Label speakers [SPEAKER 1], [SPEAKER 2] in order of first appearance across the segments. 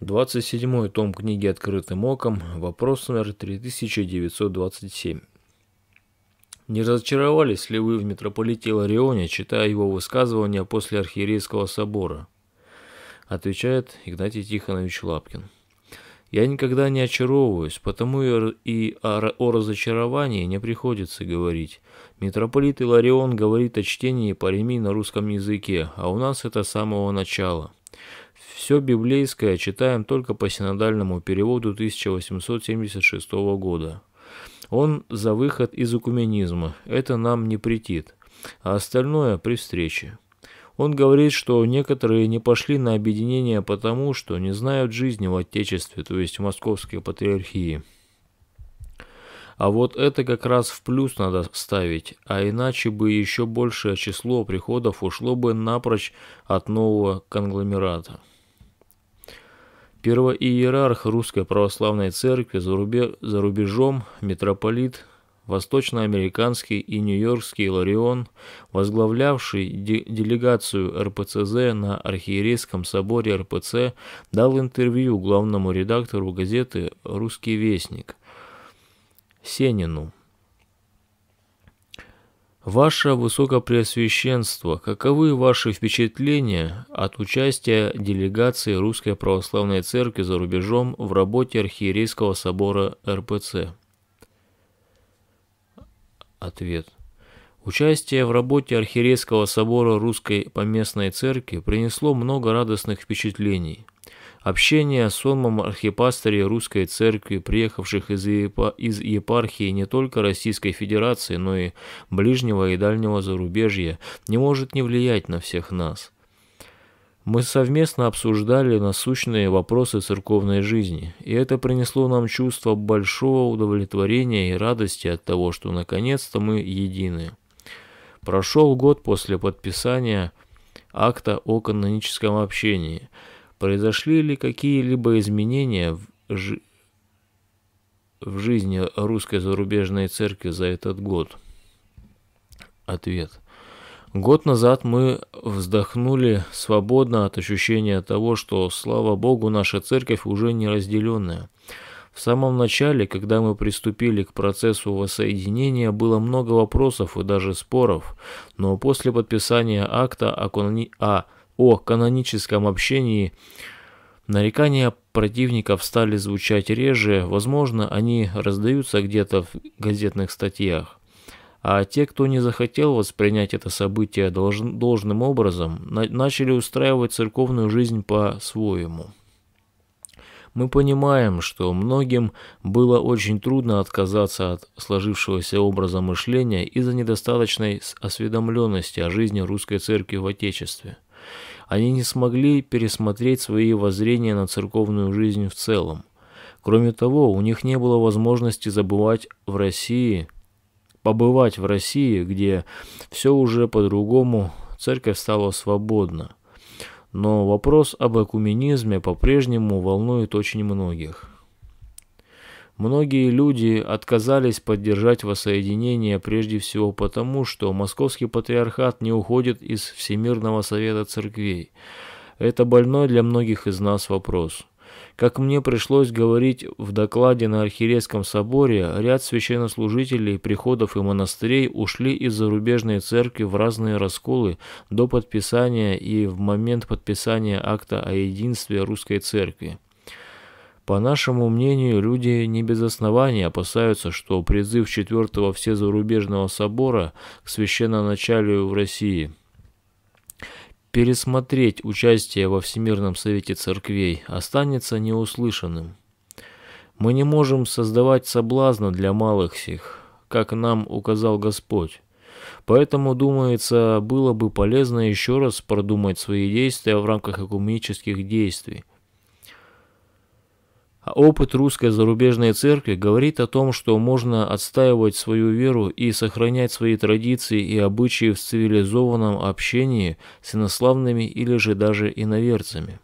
[SPEAKER 1] 27 том книги «Открытым оком», вопрос номер 3927. Не разочаровались ли вы в митрополите Ларионе, читая его высказывания после архиерейского собора? Отвечает Игнатий Тихонович Лапкин. Я никогда не очаровываюсь, потому и о разочаровании не приходится говорить. Митрополит Иларион говорит о чтении паремий на русском языке, а у нас это с самого начала. Все библейское читаем только по синодальному переводу 1876 года. Он за выход из экуменизма, это нам не претит, а остальное при встрече. Он говорит, что некоторые не пошли на объединение потому, что не знают жизни в Отечестве, то есть в Московской Патриархии. А вот это как раз в плюс надо ставить, а иначе бы еще большее число приходов ушло бы напрочь от нового конгломерата. Первый иерарх Русской Православной Церкви за, рубе... за рубежом, митрополит восточноамериканский и нью-йоркский Ларион, возглавлявший де делегацию РПЦЗ на Архиерейском соборе РПЦ, дал интервью главному редактору газеты «Русский вестник» Сенину. Ваше Высокопреосвященство, каковы ваши впечатления от участия делегации Русской Православной Церкви за рубежом в работе Архиерейского собора РПЦ? Ответ. Участие в работе Архиерейского собора Русской Поместной Церкви принесло много радостных впечатлений – Общение с онмом архипастырей Русской Церкви, приехавших из, епа из епархии не только Российской Федерации, но и ближнего и дальнего зарубежья, не может не влиять на всех нас. Мы совместно обсуждали насущные вопросы церковной жизни, и это принесло нам чувство большого удовлетворения и радости от того, что наконец-то мы едины. Прошел год после подписания акта о каноническом общении – Произошли ли какие-либо изменения в, жи... в жизни русской зарубежной церкви за этот год? Ответ. Год назад мы вздохнули свободно от ощущения того, что, слава Богу, наша церковь уже не разделенная. В самом начале, когда мы приступили к процессу воссоединения, было много вопросов и даже споров, но после подписания акта о, кони... о а о каноническом общении нарекания противников стали звучать реже, возможно, они раздаются где-то в газетных статьях. А те, кто не захотел воспринять это событие должен, должным образом, на, начали устраивать церковную жизнь по-своему. Мы понимаем, что многим было очень трудно отказаться от сложившегося образа мышления из-за недостаточной осведомленности о жизни русской церкви в Отечестве – они не смогли пересмотреть свои воззрения на церковную жизнь в целом. Кроме того, у них не было возможности забывать в России, побывать в России, где все уже по-другому, церковь стала свободна. Но вопрос об экуменизме по-прежнему волнует очень многих. Многие люди отказались поддержать воссоединение прежде всего потому, что московский патриархат не уходит из Всемирного совета церквей. Это больной для многих из нас вопрос. Как мне пришлось говорить в докладе на Архиерейском соборе, ряд священнослужителей, приходов и монастырей ушли из зарубежной церкви в разные расколы до подписания и в момент подписания акта о единстве русской церкви. По нашему мнению, люди не без оснований опасаются, что призыв Четвертого Всезарубежного Собора к священноначалию в России пересмотреть участие во Всемирном Совете Церквей останется неуслышанным. Мы не можем создавать соблазна для малых сих, как нам указал Господь. Поэтому, думается, было бы полезно еще раз продумать свои действия в рамках экуменических действий – а опыт русской зарубежной церкви говорит о том, что можно отстаивать свою веру и сохранять свои традиции и обычаи в цивилизованном общении с инославными или же даже иноверцами.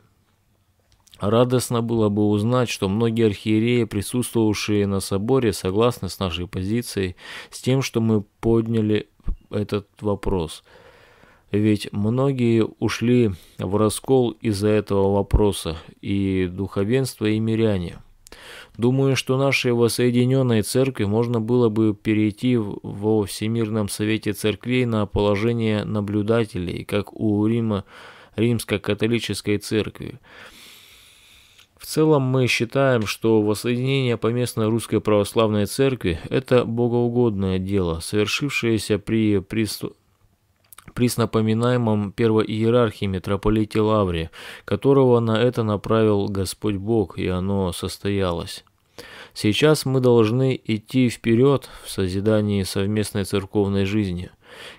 [SPEAKER 1] Радостно было бы узнать, что многие архиереи, присутствовавшие на соборе, согласны с нашей позицией, с тем, что мы подняли этот вопрос – ведь многие ушли в раскол из-за этого вопроса, и духовенство, и миряне. Думаю, что нашей воссоединенной церкви можно было бы перейти во Всемирном Совете Церквей на положение наблюдателей, как у Рима, Римской католической церкви. В целом мы считаем, что воссоединение поместной русской православной церкви – это богоугодное дело, совершившееся при преступлении приснопоминаемом первой иерархии митрополите Лавре, которого на это направил Господь Бог, и оно состоялось. Сейчас мы должны идти вперед в созидании совместной церковной жизни.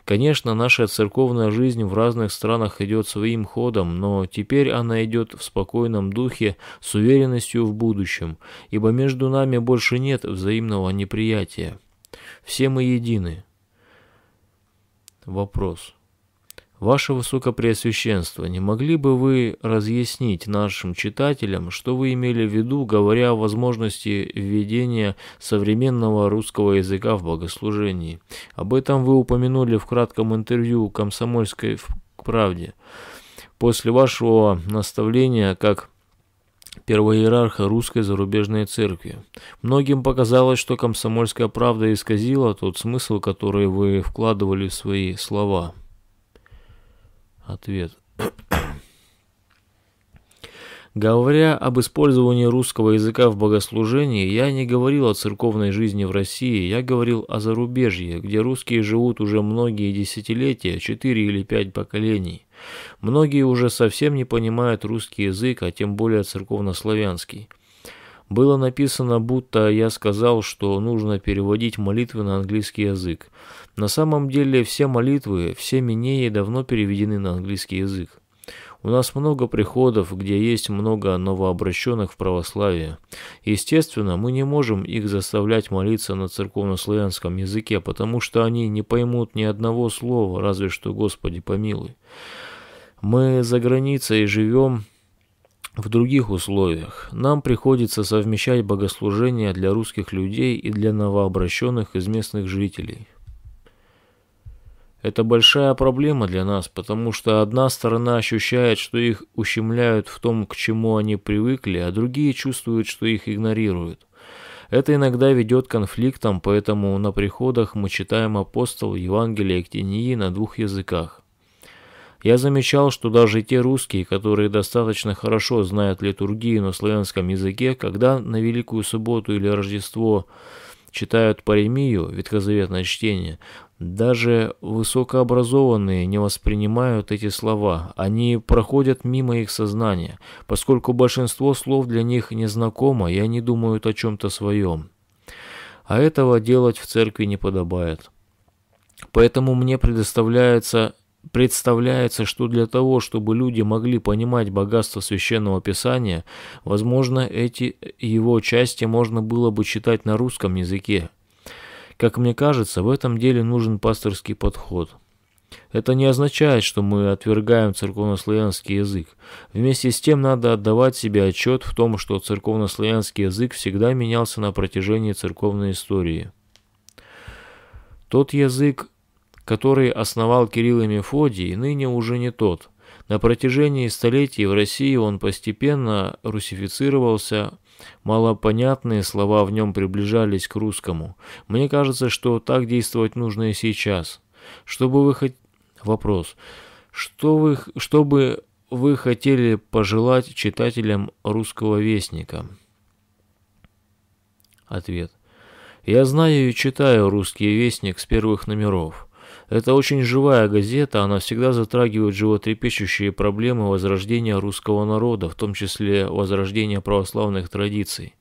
[SPEAKER 1] Конечно, наша церковная жизнь в разных странах идет своим ходом, но теперь она идет в спокойном духе, с уверенностью в будущем, ибо между нами больше нет взаимного неприятия. Все мы едины. Вопрос. Ваше Высокопреосвященство, не могли бы вы разъяснить нашим читателям, что вы имели в виду, говоря о возможности введения современного русского языка в богослужении? Об этом вы упомянули в кратком интервью «Комсомольской правде». После вашего наставления, как первоиерарха русской зарубежной церкви. Многим показалось, что комсомольская правда исказила тот смысл, который вы вкладывали в свои слова. Ответ. Говоря об использовании русского языка в богослужении, я не говорил о церковной жизни в России, я говорил о зарубежье, где русские живут уже многие десятилетия, четыре или пять поколений. Многие уже совсем не понимают русский язык, а тем более церковнославянский. Было написано, будто я сказал, что нужно переводить молитвы на английский язык. На самом деле все молитвы, все минеи давно переведены на английский язык. У нас много приходов, где есть много новообращенных в православие. Естественно, мы не можем их заставлять молиться на церковнославянском языке, потому что они не поймут ни одного слова, разве что «Господи помилуй». Мы за границей живем в других условиях. Нам приходится совмещать богослужения для русских людей и для новообращенных из местных жителей. Это большая проблема для нас, потому что одна сторона ощущает, что их ущемляют в том, к чему они привыкли, а другие чувствуют, что их игнорируют. Это иногда ведет к конфликтам, поэтому на приходах мы читаем апостол Евангелие Ктинии на двух языках. Я замечал, что даже те русские, которые достаточно хорошо знают литургию на славянском языке, когда на Великую Субботу или Рождество читают паремию, ветхозаветное чтение, даже высокообразованные не воспринимают эти слова, они проходят мимо их сознания, поскольку большинство слов для них незнакомо, и они думают о чем-то своем. А этого делать в церкви не подобает. Поэтому мне предоставляется Представляется, что для того, чтобы люди могли понимать богатство священного писания, возможно, эти его части можно было бы читать на русском языке. Как мне кажется, в этом деле нужен пасторский подход. Это не означает, что мы отвергаем церковнославянский язык. Вместе с тем надо отдавать себе отчет в том, что церковнославянский язык всегда менялся на протяжении церковной истории. Тот язык, который основал Кирилл и Мефодий, ныне уже не тот. На протяжении столетий в России он постепенно русифицировался, малопонятные слова в нем приближались к русскому. Мне кажется, что так действовать нужно и сейчас. Чтобы вы хот... Вопрос. Что вы... Чтобы вы хотели пожелать читателям русского вестника? Ответ. Я знаю и читаю русский вестник с первых номеров. Это очень живая газета, она всегда затрагивает животрепещущие проблемы возрождения русского народа, в том числе возрождения православных традиций.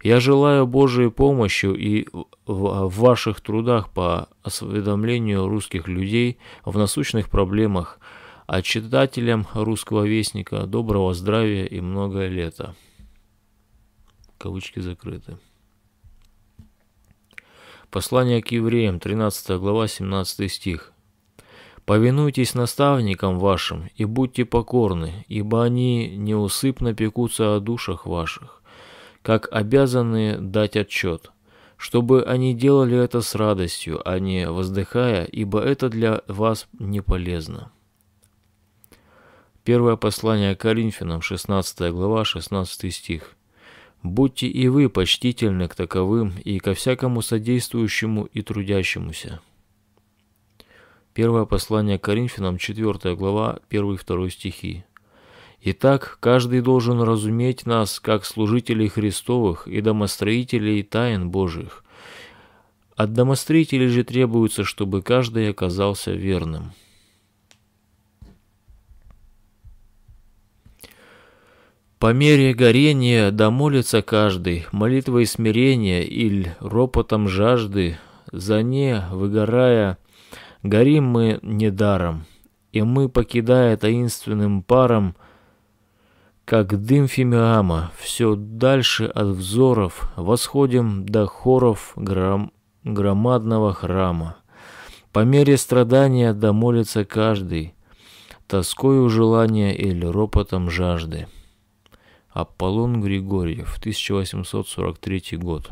[SPEAKER 1] Я желаю Божьей помощи и в ваших трудах по осведомлению русских людей в насущных проблемах, а читателям русского вестника доброго здравия и многое лета. Кавычки закрыты. Послание к евреям, 13 глава, 17 стих. «Повинуйтесь наставникам вашим и будьте покорны, ибо они неусыпно пекутся о душах ваших, как обязаны дать отчет, чтобы они делали это с радостью, а не воздыхая, ибо это для вас не полезно». Первое послание к Коринфянам, 16 глава, 16 стих. Будьте и вы почтительны к таковым и ко всякому содействующему и трудящемуся. Первое послание Коринфянам, 4 глава, 1-2 стихи. Итак, каждый должен разуметь нас как служителей Христовых и домостроителей тайн Божьих. От домостроителей же требуется, чтобы каждый оказался верным. По мере горения домолится каждый, молитвой смирения или ропотом жажды, за не выгорая, горим мы недаром, и мы, покидая таинственным паром, как дым фимиама, все дальше от взоров восходим до хоров гром... громадного храма. По мере страдания домолится каждый, тоскою желания или ропотом жажды. Аполлон Григорьев, 1843 год.